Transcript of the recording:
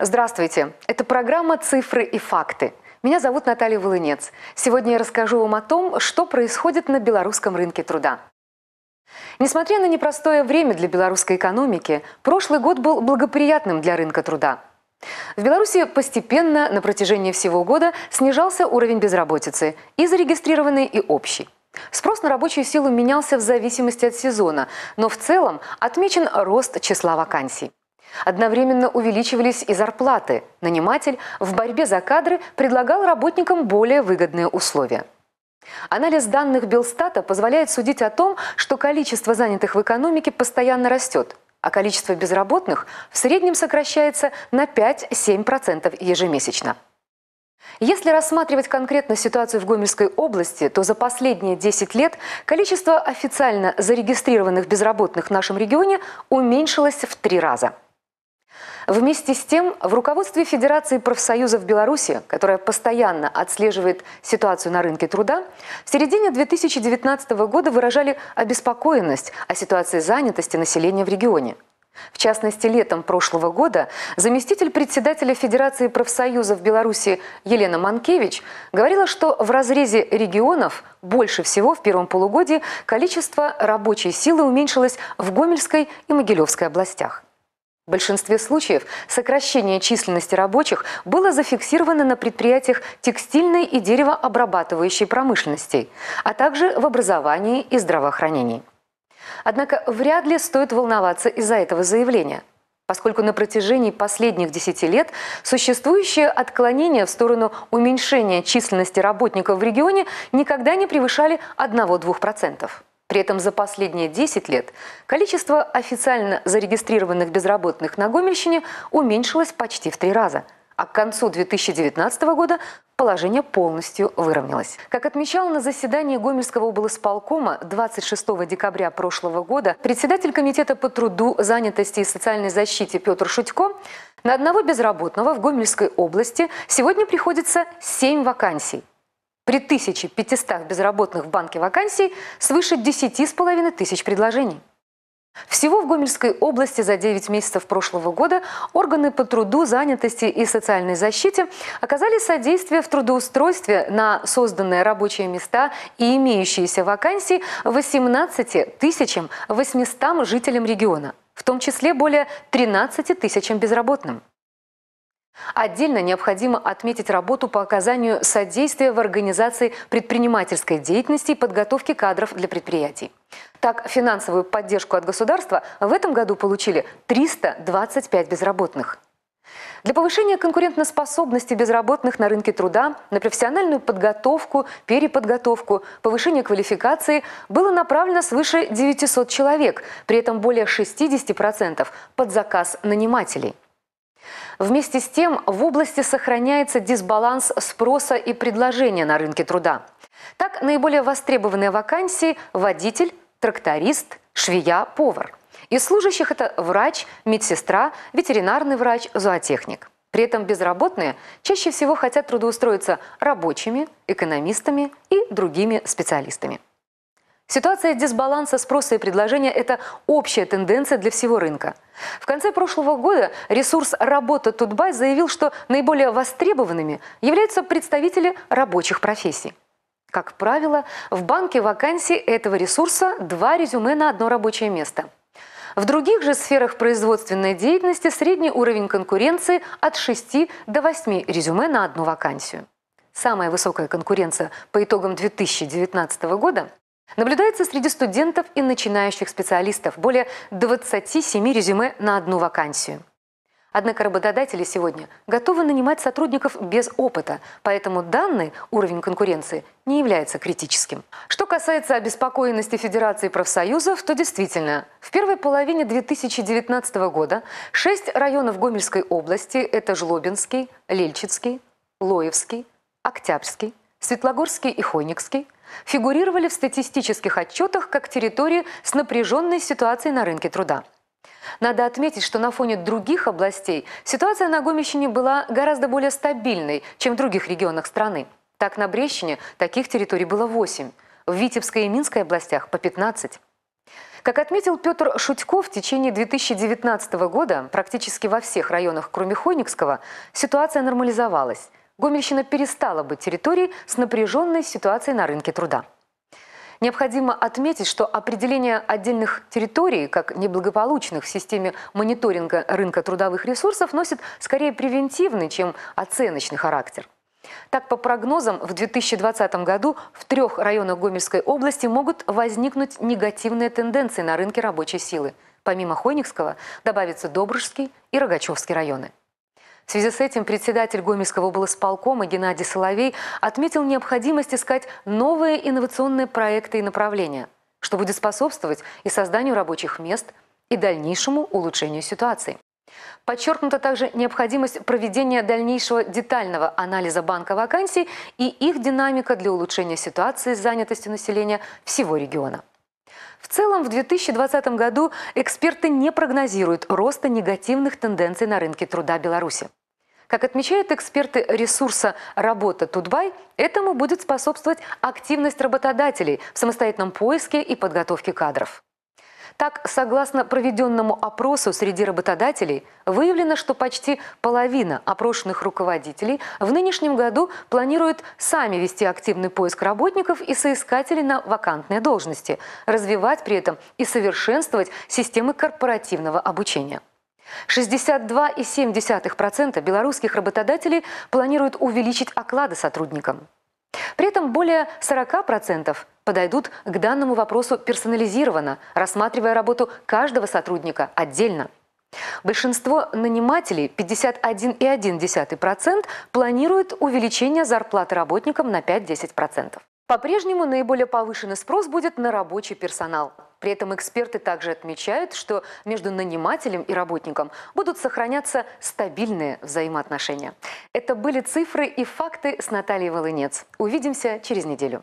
Здравствуйте! Это программа «Цифры и факты». Меня зовут Наталья Волынец. Сегодня я расскажу вам о том, что происходит на белорусском рынке труда. Несмотря на непростое время для белорусской экономики, прошлый год был благоприятным для рынка труда. В Беларуси постепенно на протяжении всего года снижался уровень безработицы и зарегистрированный, и общий. Спрос на рабочую силу менялся в зависимости от сезона, но в целом отмечен рост числа вакансий. Одновременно увеличивались и зарплаты. Наниматель в борьбе за кадры предлагал работникам более выгодные условия. Анализ данных Белстата позволяет судить о том, что количество занятых в экономике постоянно растет, а количество безработных в среднем сокращается на 5-7% ежемесячно. Если рассматривать конкретно ситуацию в Гомельской области, то за последние 10 лет количество официально зарегистрированных безработных в нашем регионе уменьшилось в три раза – Вместе с тем, в руководстве Федерации профсоюзов Беларуси, которая постоянно отслеживает ситуацию на рынке труда, в середине 2019 года выражали обеспокоенность о ситуации занятости населения в регионе. В частности, летом прошлого года заместитель председателя Федерации профсоюзов Беларуси Елена Манкевич говорила, что в разрезе регионов больше всего в первом полугодии количество рабочей силы уменьшилось в Гомельской и Могилевской областях. В большинстве случаев сокращение численности рабочих было зафиксировано на предприятиях текстильной и деревообрабатывающей промышленностей, а также в образовании и здравоохранении. Однако вряд ли стоит волноваться из-за этого заявления поскольку на протяжении последних 10 лет существующие отклонения в сторону уменьшения численности работников в регионе никогда не превышали 1-2%. При этом за последние 10 лет количество официально зарегистрированных безработных на Гомельщине уменьшилось почти в три раза. А к концу 2019 года положение полностью выровнялось. Как отмечал на заседании Гомельского облсполкома 26 декабря прошлого года председатель Комитета по труду, занятости и социальной защите Петр Шутько, на одного безработного в Гомельской области сегодня приходится 7 вакансий – при 1500 безработных в банке вакансий свыше 10,5 тысяч предложений. Всего в Гомельской области за 9 месяцев прошлого года органы по труду, занятости и социальной защите оказали содействие в трудоустройстве на созданные рабочие места и имеющиеся вакансии 18 800 жителям региона, в том числе более 13 тысячам безработным. Отдельно необходимо отметить работу по оказанию содействия в организации предпринимательской деятельности и подготовке кадров для предприятий. Так, финансовую поддержку от государства в этом году получили 325 безработных. Для повышения конкурентоспособности безработных на рынке труда, на профессиональную подготовку, переподготовку, повышение квалификации было направлено свыше 900 человек, при этом более 60% под заказ нанимателей. Вместе с тем в области сохраняется дисбаланс спроса и предложения на рынке труда. Так наиболее востребованные вакансии – водитель, тракторист, швея, повар. Из служащих это врач, медсестра, ветеринарный врач, зоотехник. При этом безработные чаще всего хотят трудоустроиться рабочими, экономистами и другими специалистами. Ситуация дисбаланса спроса и предложения – это общая тенденция для всего рынка. В конце прошлого года ресурс «Работа Тутбай» заявил, что наиболее востребованными являются представители рабочих профессий. Как правило, в банке вакансий этого ресурса два резюме на одно рабочее место. В других же сферах производственной деятельности средний уровень конкуренции от 6 до 8 резюме на одну вакансию. Самая высокая конкуренция по итогам 2019 года Наблюдается среди студентов и начинающих специалистов более 27 резюме на одну вакансию. Однако работодатели сегодня готовы нанимать сотрудников без опыта, поэтому данный уровень конкуренции не является критическим. Что касается обеспокоенности Федерации профсоюзов, то действительно, в первой половине 2019 года шесть районов Гомельской области – это Жлобинский, Лельчицкий, Лоевский, Октябрьский, Светлогорский и Хойникский фигурировали в статистических отчетах как территории с напряженной ситуацией на рынке труда. Надо отметить, что на фоне других областей ситуация на Гомельщине была гораздо более стабильной, чем в других регионах страны. Так, на Брещине таких территорий было 8, в Витебской и Минской областях – по 15. Как отметил Петр Шутько, в течение 2019 года практически во всех районах, кроме Хойникского, ситуация нормализовалась. Гомельщина перестала быть территорией с напряженной ситуацией на рынке труда. Необходимо отметить, что определение отдельных территорий как неблагополучных в системе мониторинга рынка трудовых ресурсов носит скорее превентивный, чем оценочный характер. Так, по прогнозам, в 2020 году в трех районах Гомельской области могут возникнуть негативные тенденции на рынке рабочей силы. Помимо Хойникского добавятся Добрыжский и Рогачевский районы. В связи с этим председатель Гомельского облсполкома Геннадий Соловей отметил необходимость искать новые инновационные проекты и направления, что будет способствовать и созданию рабочих мест, и дальнейшему улучшению ситуации. Подчеркнута также необходимость проведения дальнейшего детального анализа банка вакансий и их динамика для улучшения ситуации с занятостью населения всего региона. В целом, в 2020 году эксперты не прогнозируют роста негативных тенденций на рынке труда Беларуси. Как отмечают эксперты ресурса «Работа Тутбай», этому будет способствовать активность работодателей в самостоятельном поиске и подготовке кадров. Так, согласно проведенному опросу среди работодателей, выявлено, что почти половина опрошенных руководителей в нынешнем году планируют сами вести активный поиск работников и соискателей на вакантные должности, развивать при этом и совершенствовать системы корпоративного обучения. 62,7% белорусских работодателей планируют увеличить оклады сотрудникам. При этом более 40% подойдут к данному вопросу персонализированно, рассматривая работу каждого сотрудника отдельно. Большинство нанимателей, 51,1%, планируют увеличение зарплаты работникам на 5-10%. По-прежнему наиболее повышенный спрос будет на рабочий персонал. При этом эксперты также отмечают, что между нанимателем и работником будут сохраняться стабильные взаимоотношения. Это были цифры и факты с Натальей Волынец. Увидимся через неделю.